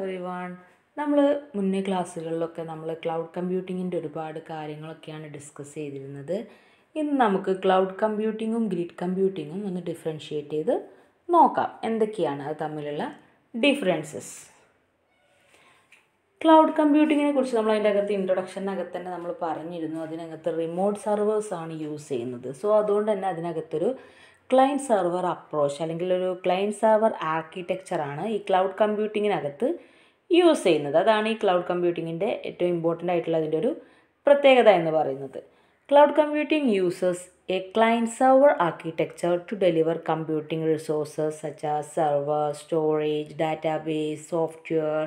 Every നമ്മൾ മുന്നേ ക്ലാസ്സുകളിലൊക്കെ നമ്മൾ ക്ലൗഡ് കമ്പ്യൂട്ടിങ്ങിൻ്റെ ഒരുപാട് കാര്യങ്ങളൊക്കെയാണ് ഡിസ്കസ് ചെയ്തിരുന്നത് ഇന്ന് നമുക്ക് ക്ലൗഡ് കമ്പ്യൂട്ടിങ്ങും ഗ്രിഡ് കമ്പ്യൂട്ടിങ്ങും ഒന്ന് ഡിഫറൻഷ്യേറ്റ് ചെയ്ത് നോക്കാം എന്തൊക്കെയാണ് അത് തമ്മിലുള്ള ഡിഫറൻസസ് ക്ലൗഡ് കമ്പ്യൂട്ടിങ്ങിനെ കുറിച്ച് നമ്മൾ അതിൻ്റെ അകത്ത് ഇൻട്രൊഡക്ഷനകത്ത് തന്നെ നമ്മൾ പറഞ്ഞിരുന്നു അതിനകത്ത് റിമോട്ട് സർവേഴ്സാണ് യൂസ് ചെയ്യുന്നത് സോ അതുകൊണ്ട് തന്നെ അതിനകത്തൊരു ക്ലയൻറ്റ് സെർവർ അപ്രോച്ച് അല്ലെങ്കിൽ ഒരു ക്ലയൻറ്റ് സെർവർ ആർക്കിടെക്ചറാണ് ഈ ക്ലൗഡ് കമ്പ്യൂട്ടിങ്ങിനകത്ത് യൂസ് ചെയ്യുന്നത് അതാണ് ഈ ക്ലൗഡ് കമ്പ്യൂട്ടിങ്ങിൻ്റെ ഏറ്റവും ഇമ്പോർട്ടൻ്റ് ആയിട്ടുള്ള അതിൻ്റെ ഒരു പ്രത്യേകത എന്ന് പറയുന്നത് cloud computing users a client server architecture to deliver computing resources such as server storage database software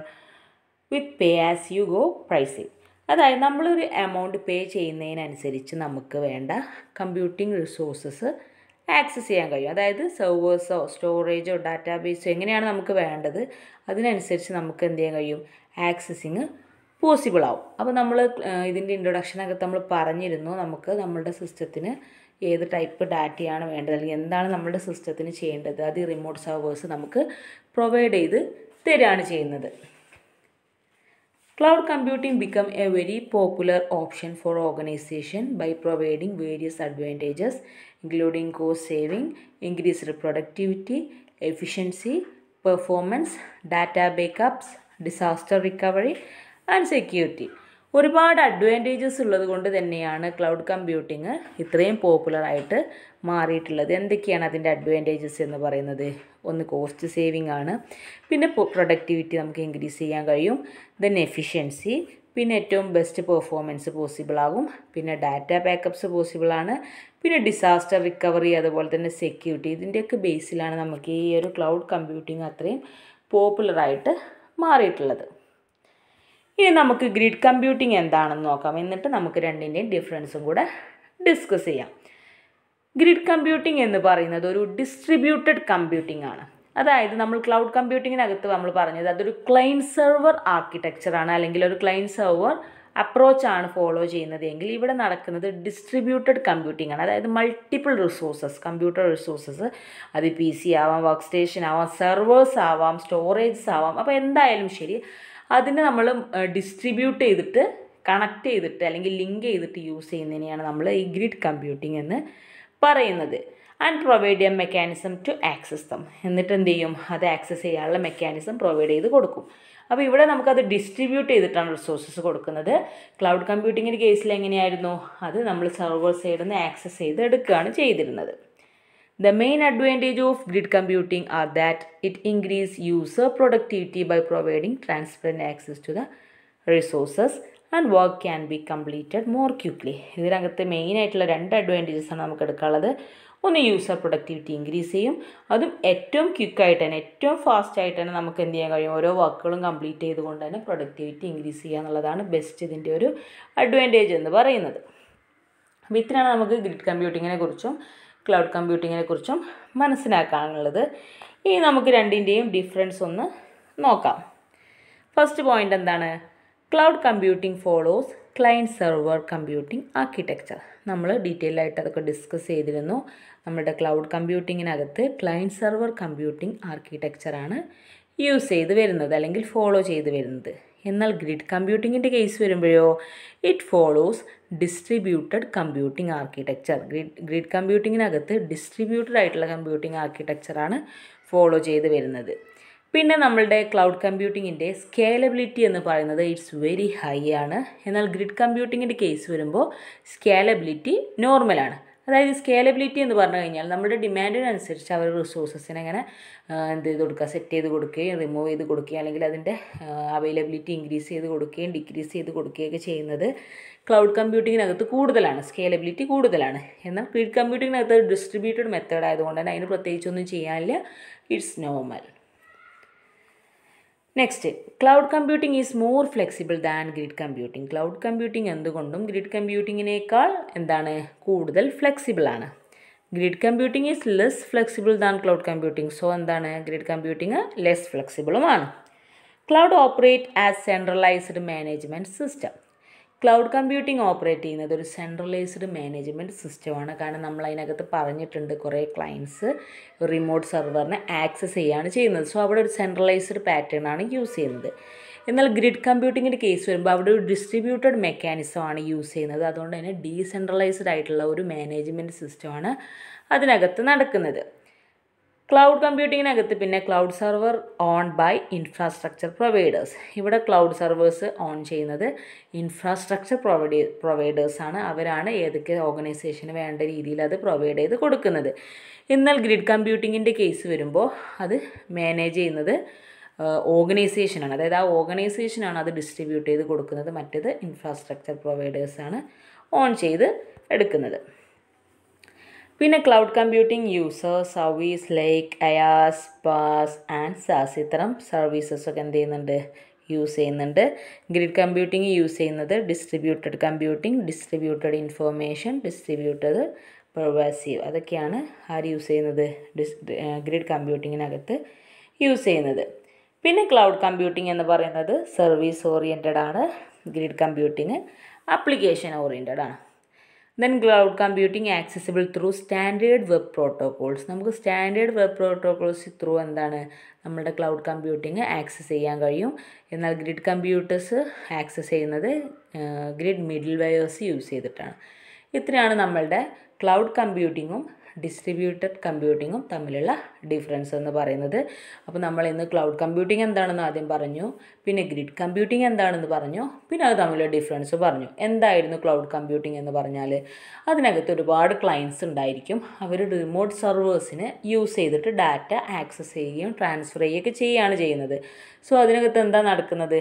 with pay as you go pricing അതായത് നമ്മളൊരു എമൗണ്ട് പേ ചെയ്യുന്നതിനനുസരിച്ച് നമുക്ക് വേണ്ട കമ്പ്യൂട്ടിംഗ് റിസോഴ്സസ് ആക്സസ് ചെയ്യാൻ കഴിയും അതായത് സെർവേഴ്സോ സ്റ്റോറേജോ ഡാറ്റാബേസോ എങ്ങനെയാണ് നമുക്ക് വേണ്ടത് അതിനനുസരിച്ച് നമുക്ക് എന്ത് ചെയ്യാൻ കഴിയും ആക്സസിങ് പോസിബിൾ ആവും അപ്പോൾ നമ്മൾ ഇതിൻ്റെ ഇൻട്രൊഡക്ഷനകത്ത് നമ്മൾ പറഞ്ഞിരുന്നു നമുക്ക് നമ്മളുടെ സിസ്റ്റത്തിന് ഏത് ടൈപ്പ് ഡാറ്റയാണ് വേണ്ടത് അല്ലെങ്കിൽ എന്താണ് നമ്മുടെ സിസ്റ്റത്തിന് ചെയ്യേണ്ടത് അത് റിമോട്ട് സെർവേഴ്സ് നമുക്ക് പ്രൊവൈഡ് ചെയ്ത് തരികയാണ് ചെയ്യുന്നത് Cloud computing become a very popular option for organization by providing various advantages including cost saving, increased productivity, efficiency, performance, data backups, disaster recovery and security. ഒരുപാട് അഡ്വാൻറ്റേജസ് ഉള്ളത് കൊണ്ട് തന്നെയാണ് ക്ലൗഡ് കമ്പ്യൂട്ടിങ് ഇത്രയും പോപ്പുലറായിട്ട് മാറിയിട്ടുള്ളത് എന്തൊക്കെയാണ് അതിൻ്റെ അഡ്വാൻറ്റേജസ് എന്ന് പറയുന്നത് ഒന്ന് കോസ്റ്റ് സേവിംഗ് ആണ് പിന്നെ പ്രൊഡക്ടിവിറ്റി നമുക്ക് ഇൻക്രീസ് ചെയ്യാൻ കഴിയും ദെൻ എഫിഷ്യൻസി പിന്നെ ഏറ്റവും ബെസ്റ്റ് പെർഫോമൻസ് പോസിബിൾ ആകും പിന്നെ ഡാറ്റ ബാക്കപ്പ്സ് പോസിബിൾ ആണ് പിന്നെ ഡിസാസ്റ്റർ റിക്കവറി അതുപോലെ തന്നെ സെക്യൂരിറ്റി ഇതിൻ്റെയൊക്കെ ബേസിലാണ് നമുക്ക് ഈ ഒരു ക്ലൗഡ് കമ്പ്യൂട്ടിങ് അത്രയും പോപ്പുലറായിട്ട് മാറിയിട്ടുള്ളത് ഇനി നമുക്ക് ഗ്രിഡ് കമ്പ്യൂട്ടിംഗ് എന്താണെന്ന് നോക്കാം എന്നിട്ട് നമുക്ക് രണ്ടിൻ്റെയും ഡിഫറൻസും കൂടെ ഡിസ്കസ് ചെയ്യാം ഗ്രിഡ് കമ്പ്യൂട്ടിംഗ് എന്ന് പറയുന്നത് ഒരു ഡിസ്ട്രിബ്യൂട്ടഡ് കമ്പ്യൂട്ടിംഗ് ആണ് അതായത് നമ്മൾ ക്ലൗഡ് കമ്പ്യൂട്ടിങ്ങിനകത്ത് നമ്മൾ പറഞ്ഞത് അതൊരു ക്ലൈൻ സെർവർ ആർക്കിടെക്ചറാണ് അല്ലെങ്കിൽ ഒരു ക്ലൈൻ സെർവർ അപ്രോച്ചാണ് ഫോളോ ചെയ്യുന്നത് എങ്കിൽ ഇവിടെ നടക്കുന്നത് ഡിസ്ട്രിബ്യൂട്ടഡ് കമ്പ്യൂട്ടിംഗ് ആണ് അതായത് മൾട്ടിപ്പിൾ റിസോഴ്സസ് കമ്പ്യൂട്ടർ റിസോഴ്സസ് അത് പി സി ആവാം വർക്ക് സ്റ്റേഷൻ ആവാം സെർവേഴ്സ് ആവാം സ്റ്റോറേജസ് ആവാം അപ്പോൾ എന്തായാലും ശരി അതിനെ നമ്മൾ ഡിസ്ട്രിബ്യൂട്ട് ചെയ്തിട്ട് കണക്ട് ചെയ്തിട്ട് അല്ലെങ്കിൽ ലിങ്ക് ചെയ്തിട്ട് യൂസ് ചെയ്യുന്നതിനെയാണ് നമ്മൾ ഈ ഗ്രിഡ് കമ്പ്യൂട്ടിംഗ് എന്ന് പറയുന്നത് and provide a mechanism to access them എന്നിട്ട് എന്ത് ചെയ്യും അത് ആക്സസ് ചെയ്യാനുള്ള മെക്കാനിസം പ്രൊവൈഡ് ചെയ്ത് കൊടുക്കും അപ്പോൾ ഇവിടെ നമുക്കത് ഡിസ്ട്രിബ്യൂട്ട് ചെയ്തിട്ടാണ് റിസോഴ്സസ് കൊടുക്കുന്നത് ക്ലൗഡ് കമ്പ്യൂട്ടിങ്ങിൻ്റെ കേസിൽ എങ്ങനെയായിരുന്നു അത് നമ്മൾ സെർവർ സൈഡിൽ നിന്ന് ആക്സസ് ചെയ്ത് എടുക്കുകയാണ് ചെയ്തിരുന്നത് The main advantage of grid computing are that it increase user productivity by providing transparent access to the resources and work can be completed more quickly ഇതിനകത്ത് മെയിനായിട്ടുള്ള രണ്ട് അഡ്വാൻറ്റേജസാണ് നമുക്ക് എടുക്കാനുള്ളത് ഒന്ന് യൂസർ പ്രൊഡക്ടിവിറ്റി ഇൻക്രീസ് ചെയ്യും അതും ഏറ്റവും ക്വിക്കായിട്ട് തന്നെ ഏറ്റവും ഫാസ്റ്റ് ആയിട്ട് തന്നെ നമുക്ക് എന്ത് ചെയ്യാൻ കഴിയും ഓരോ വർക്കുകളും കംപ്ലീറ്റ് ചെയ്തുകൊണ്ട് തന്നെ പ്രൊഡക്ടിവിറ്റി ഇൻക്രീസ് ചെയ്യുക എന്നുള്ളതാണ് ബെസ്റ്റ് ഇതിൻ്റെ ഒരു അഡ്വാൻറ്റേജ് എന്ന് പറയുന്നത് അപ്പോൾ ഇത്രയാണ് നമുക്ക് ഗ്രിഡ് കമ്പ്യൂട്ടിങ്ങിനെ കുറിച്ചും ക്ലൗഡ് കമ്പ്യൂട്ടിങ്ങിനെ കുറിച്ചും മനസ്സിലാക്കാനുള്ളത് ഇനി നമുക്ക് രണ്ടിൻ്റെയും ഡിഫറൻസ് ഒന്ന് നോക്കാം ഫസ്റ്റ് പോയിൻ്റ് എന്താണ് cloud computing follows client server computing architecture നമ്മൾ ഡീറ്റെയിൽ ആയിട്ട് അതൊക്കെ ഡിസ്കസ് ചെയ്തിരുന്നു നമ്മുടെ ക്ലൗഡ് കമ്പ്യൂട്ടിങ്ങിനകത്ത് ക്ലയൻറ്റ് സെർവർ കമ്പ്യൂട്ടിംഗ് ആർക്കിടെക്ചറാണ് യൂസ് ചെയ്ത് വരുന്നത് അല്ലെങ്കിൽ ഫോളോ ചെയ്ത് വരുന്നത് എന്നാൽ ഗ്രിഡ് കമ്പ്യൂട്ടിങ്ങിൻ്റെ കേസ് വരുമ്പോഴോ it follows distributed computing architecture grid grid കമ്പ്യൂട്ടിങ്ങിനകത്ത് ഡിസ്ട്രിബ്യൂട്ടഡ് ആയിട്ടുള്ള കമ്പ്യൂട്ടിംഗ് ആർക്കിടെക്ചറാണ് ഫോളോ ചെയ്ത് വരുന്നത് പിന്നെ നമ്മളുടെ ക്ലൗഡ് കമ്പ്യൂട്ടിങ്ങിൻ്റെ സ്കേലബിലിറ്റി എന്ന് പറയുന്നത് ഇറ്റ്സ് വെരി ഹൈ ആണ് എന്നാൽ ഗ്രിഡ് കമ്പ്യൂട്ടിങ്ങിൻ്റെ കേസ് വരുമ്പോൾ സ്കേലബിലിറ്റി നോർമലാണ് അതായത് സ്കേലബിലിറ്റി എന്ന് പറഞ്ഞു കഴിഞ്ഞാൽ നമ്മുടെ ഡിമാൻഡിനനുസരിച്ച് അവർ റിസോഴ്സസിനെ അങ്ങനെ എന്ത് ചെയ്ത് കൊടുക്കുക സെറ്റ് ചെയ്ത് കൊടുക്കുകയും റിമൂവ് ചെയ്ത് കൊടുക്കുകയും അല്ലെങ്കിൽ അതിൻ്റെ അവൈലബിലിറ്റി ഇൻക്രീസ് ചെയ്ത് കൊടുക്കുകയും ഡിക്രീസ് ചെയ്ത് കൊടുക്കുകയൊക്കെ ചെയ്യുന്നത് ക്ലൗഡ് കമ്പ്യൂട്ടിങ്ങിനകത്ത് കൂടുതലാണ് സ്കേലബിലിറ്റി കൂടുതലാണ് എന്നാൽ ക്ലീഡ് കമ്പ്യൂട്ടിങ്ങിനകത്ത് ഡിസ്ട്രിബ്യൂട്ടഡ് മെത്തേഡ് ആയതുകൊണ്ട് തന്നെ അതിന് പ്രത്യേകിച്ചൊന്നും ചെയ്യാനില്ല it's normal next cloud computing is more flexible than grid computing cloud computing എന്തുകൊണ്ടും ഗ്രിഡ് കമ്പ്യൂട്ടിങ്ങിനേക്കാൾ എന്താണ് കൂടുതൽ ഫ്ലെക്സിബിൾ ആണ് grid computing is less flexible than cloud computing so എന്താണ് ഗ്രിഡ് കമ്പ്യൂട്ടിംഗ് ലെസ് ഫ്ലെക്സിബിളുമാണ് cloud operate as centralised management system cloud computing operate ചെയ്യുന്നത് ഒരു centralised management സിസ്റ്റമാണ് കാരണം നമ്മൾ അതിനകത്ത് പറഞ്ഞിട്ടുണ്ട് കുറേ ക്ലയൻസ് റിമോട്ട് സെർവറിനെ ആക്സസ് ചെയ്യുകയാണ് ചെയ്യുന്നത് സോ അവിടെ ഒരു സെൻട്രലൈസ്ഡ് പാറ്റേൺ ആണ് യൂസ് ചെയ്യുന്നത് എന്നാൽ ഗ്രിഡ് കമ്പ്യൂട്ടിങ്ങിൻ്റെ കേസ് വരുമ്പോൾ അവിടെ ഒരു ഡിസ്ട്രിബ്യൂട്ടഡ് മെക്കാനിസമാണ് യൂസ് ചെയ്യുന്നത് അതുകൊണ്ട് തന്നെ ഡീസെൻട്രലൈസ്ഡ് ആയിട്ടുള്ള ഒരു മാനേജ്മെൻറ്റ് സിസ്റ്റമാണ് അതിനകത്ത് നടക്കുന്നത് ക്ലൗഡ് കമ്പ്യൂട്ടിങ്ങിനകത്ത് പിന്നെ cloud server own by infrastructure providers ഇവിടെ ക്ലൗഡ് സെർവേഴ്സ് ഓൺ ചെയ്യുന്നത് ഇൻഫ്രാസ്ട്രക്ചർ പ്രൊവൈഡ് പ്രൊവൈഡേഴ്സാണ് അവരാണ് ഏതൊക്കെ ഓർഗനൈസേഷന് വേണ്ട രീതിയിൽ അത് പ്രൊവൈഡ് ചെയ്ത് കൊടുക്കുന്നത് എന്നാൽ ഗ്രിഡ് കമ്പ്യൂട്ടിങ്ങിൻ്റെ കേസ് വരുമ്പോൾ അത് മാനേജ് ചെയ്യുന്നത് ഓർഗനൈസേഷനാണ് അതായത് ആ ഓർഗനൈസേഷനാണ് അത് ഡിസ്ട്രിബ്യൂട്ട് ചെയ്ത് കൊടുക്കുന്നത് മറ്റേത് ഇൻഫ്രാസ്ട്രക്ചർ പ്രൊവൈഡേഴ്സാണ് ഓൺ ചെയ്ത് എടുക്കുന്നത് പിന്നെ cloud computing user service like IaaS PaaS and SaaS ഇത്തരം സർവീസസൊക്കെ എന്ത് ചെയ്യുന്നുണ്ട് യൂസ് ചെയ്യുന്നുണ്ട് ഗ്രിഡ് കമ്പ്യൂട്ടിംഗ് യൂസ് ചെയ്യുന്നത് distributed computing distributed information distributed pervasive അതൊക്കെയാണ് ആര് യൂസ് ചെയ്യുന്നത് ഡിസ് ഗ്രിഡ് കമ്പ്യൂട്ടിങ്ങിനകത്ത് യൂസ് ചെയ്യുന്നത് പിന്നെ ക്ലൗഡ് കമ്പ്യൂട്ടിംഗ് എന്ന് പറയുന്നത് സർവീസ് ഓറിയൻറ്റഡ് ആണ് ഗ്രിഡ് കമ്പ്യൂട്ടിങ് അപ്ലിക്കേഷൻ ഓറിയൻറ്റഡ് ആണ് then cloud computing accessible through standard web protocols നമുക്ക് സ്റ്റാൻഡേർഡ് വെബ് പ്രോട്ടോകോൾസ് ത്രൂ എന്താണ് നമ്മുടെ ക്ലൗഡ് കമ്പ്യൂട്ടിംഗ് ആക്സസ് ചെയ്യാൻ കഴിയും എന്നാൽ ഗ്രിഡ് കമ്പ്യൂട്ടേഴ്സ് ആക്സസ് ചെയ്യുന്നത് ഗ്രിഡ് മിഡിൽ വെയേഴ്സ് യൂസ് ചെയ്തിട്ടാണ് ഇത്രയാണ് നമ്മളുടെ ക്ലൗഡ് കമ്പ്യൂട്ടിങ്ങും ഡിസ്ട്രിബ്യൂട്ടഡ് കമ്പ്യൂട്ടിങ്ങും തമ്മിലുള്ള ഡിഫറൻസ് എന്ന് പറയുന്നത് അപ്പോൾ നമ്മൾ ഇന്ന് ക്ലൗഡ് കമ്പ്യൂട്ടിംഗ് എന്താണെന്ന് ആദ്യം പറഞ്ഞു പിന്നെ ഗ്രിഡ് കമ്പ്യൂട്ടിംഗ് എന്താണെന്ന് പറഞ്ഞു പിന്നെ അത് തമ്മിലുള്ള ഡിഫറൻസ് പറഞ്ഞു എന്തായിരുന്നു ക്ലൗഡ് കമ്പ്യൂട്ടിംഗ് എന്ന് പറഞ്ഞാൽ അതിനകത്ത് ഒരുപാട് ക്ലയൻസ് ഉണ്ടായിരിക്കും അവർ റിമോട്ട് സർവേഴ്സിന് യൂസ് ചെയ്തിട്ട് ഡാറ്റ ആക്സസ് ചെയ്യുകയും ട്രാൻസ്ഫർ ചെയ്യുകയൊക്കെ ചെയ്യുകയാണ് ചെയ്യുന്നത് സോ അതിനകത്ത് എന്താ നടക്കുന്നത്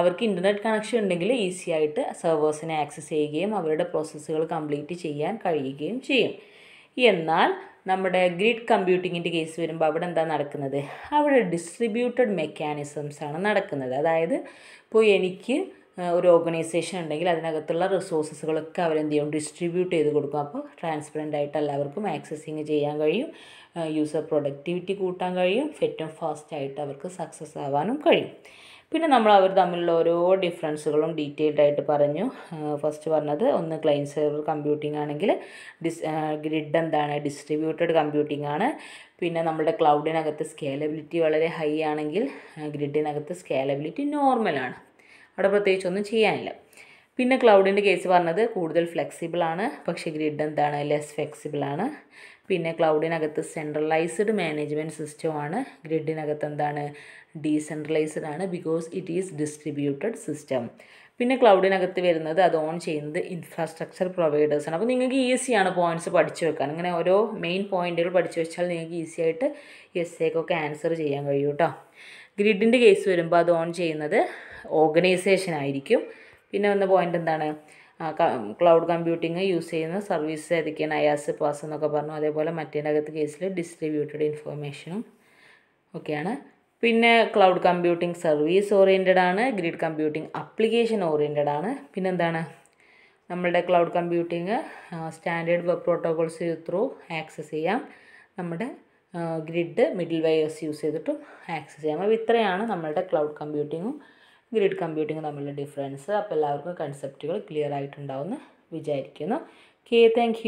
അവർക്ക് ഇൻ്റർനെറ്റ് കണക്ഷൻ ഉണ്ടെങ്കിൽ ഈസി ആയിട്ട് സെർവേഴ്സിനെ ആക്സസ് ചെയ്യുകയും അവരുടെ പ്രോസസ്സുകൾ കംപ്ലീറ്റ് ചെയ്യാൻ കഴിയുകയും ചെയ്യും എന്നാൽ നമ്മുടെ ഗ്രിഡ് കമ്പ്യൂട്ടിങ്ങിൻ്റെ കേസ് വരുമ്പോൾ അവിടെ എന്താ നടക്കുന്നത് അവിടെ ഡിസ്ട്രിബ്യൂട്ടഡ് മെക്കാനിസംസ് ആണ് നടക്കുന്നത് അതായത് ഇപ്പോൾ എനിക്ക് ഒരു ഓർഗനൈസേഷൻ ഉണ്ടെങ്കിൽ അതിനകത്തുള്ള റിസോഴ്സസുകളൊക്കെ അവരെന്ത് ചെയ്യും ഡിസ്ട്രിബ്യൂട്ട് ചെയ്ത് കൊടുക്കും അപ്പോൾ ട്രാൻസ്പെറൻ്റ് ആയിട്ട് എല്ലാവർക്കും ആക്സസിങ് ചെയ്യാൻ കഴിയും യൂസർ പ്രൊഡക്ടിവിറ്റി കൂട്ടാൻ കഴിയും ഫെറ്റും ഫാസ്റ്റ് ആയിട്ട് അവർക്ക് സക്സസ് ആവാനും കഴിയും പിന്നെ നമ്മൾ അവർ തമ്മിലുള്ള ഓരോ ഡിഫറൻസുകളും ഡീറ്റെയിൽഡ് ആയിട്ട് പറഞ്ഞു ഫസ്റ്റ് പറഞ്ഞത് ഒന്ന് ക്ലൈൻറ്റ് സെർവർ കമ്പ്യൂട്ടിംഗ് ആണെങ്കിൽ ഡിസ് ഗ്രിഡ് എന്താണ് ഡിസ്ട്രിബ്യൂട്ടഡ് കമ്പ്യൂട്ടിംഗ് ആണ് പിന്നെ നമ്മുടെ ക്ലൗഡിനകത്ത് സ്കേലബിലിറ്റി വളരെ ഹൈ ആണെങ്കിൽ ഗ്രിഡിനകത്ത് സ്കേലബിലിറ്റി നോർമലാണ് അവിടെ ഒന്നും ചെയ്യാനില്ല പിന്നെ ക്ലൗഡിൻ്റെ കേസ് പറഞ്ഞത് കൂടുതൽ ഫ്ലെക്സിബിൾ ആണ് പക്ഷേ ഗ്രിഡ് എന്താണ് ലെസ് ഫ്ലെക്സിബിൾ ആണ് പിന്നെ ക്ലൗഡിനകത്ത് സെൻട്രലൈസ്ഡ് മാനേജ്മെൻറ്റ് സിസ്റ്റമാണ് ഗ്രിഡിനകത്ത് എന്താണ് ഡീസെൻട്രലൈസ്ഡ് ആണ് because it is distributed system പിന്നെ ക്ലൗഡിനകത്ത് വരുന്നത് അത് ഓൺ ചെയ്യുന്നത് ഇൻഫ്രാസ്ട്രക്ചർ പ്രൊവൈഡേഴ്സാണ് അപ്പോൾ നിങ്ങൾക്ക് ഈസിയാണ് പോയിൻറ്റ്സ് പഠിച്ചു വെക്കാൻ ഇങ്ങനെ ഓരോ മെയിൻ പോയിൻറ്റുകൾ പഠിച്ചു വെച്ചാൽ നിങ്ങൾക്ക് ഈസി ആയിട്ട് എസ് എക്കൊക്കെ ആൻസർ ചെയ്യാൻ കഴിയും കേട്ടോ ഗ്രിഡിൻ്റെ കേസ് വരുമ്പോൾ അത് ഓൺ ചെയ്യുന്നത് ഓർഗനൈസേഷൻ ആയിരിക്കും പിന്നെ വന്ന പോയിൻ്റ് എന്താണ് ക്ലൗഡ് കമ്പ്യൂട്ടിങ് യൂസ് ചെയ്യുന്ന സർവീസ് ഏതൊക്കെയാണ് അയാസ് പാസ് എന്നൊക്കെ പറഞ്ഞു അതേപോലെ മറ്റേതിനകത്ത് കേസിൽ ഡിസ്ട്രിബ്യൂട്ടഡ് ഇൻഫോർമേഷനും ഒക്കെയാണ് പിന്നെ ക്ലൗഡ് കമ്പ്യൂട്ടിംഗ് സർവീസ് ഓറിയൻറ്റഡ് ആണ് ഗ്രിഡ് കമ്പ്യൂട്ടിംഗ് അപ്ലിക്കേഷൻ ഓറിയൻറ്റഡ് ആണ് പിന്നെന്താണ് നമ്മളുടെ cloud computing standard web protocols through access ചെയ്യാം നമ്മുടെ ഗ്രിഡ് മിഡിൽ വയേഴ്സ് യൂസ് ചെയ്തിട്ടും ആക്സസ് ചെയ്യാം അപ്പോൾ ഇത്രയാണ് നമ്മളുടെ ക്ലൗഡ് കമ്പ്യൂട്ടിങ്ങും ഗ്രിഡ് കമ്പ്യൂട്ടിംഗ് തമ്മിലുള്ള ഡിഫറൻസ് അപ്പോൾ എല്ലാവർക്കും കൺസെപ്റ്റുകൾ ക്ലിയർ ആയിട്ടുണ്ടാവുമെന്ന് വിചാരിക്കുന്നു ഓക്കെ താങ്ക്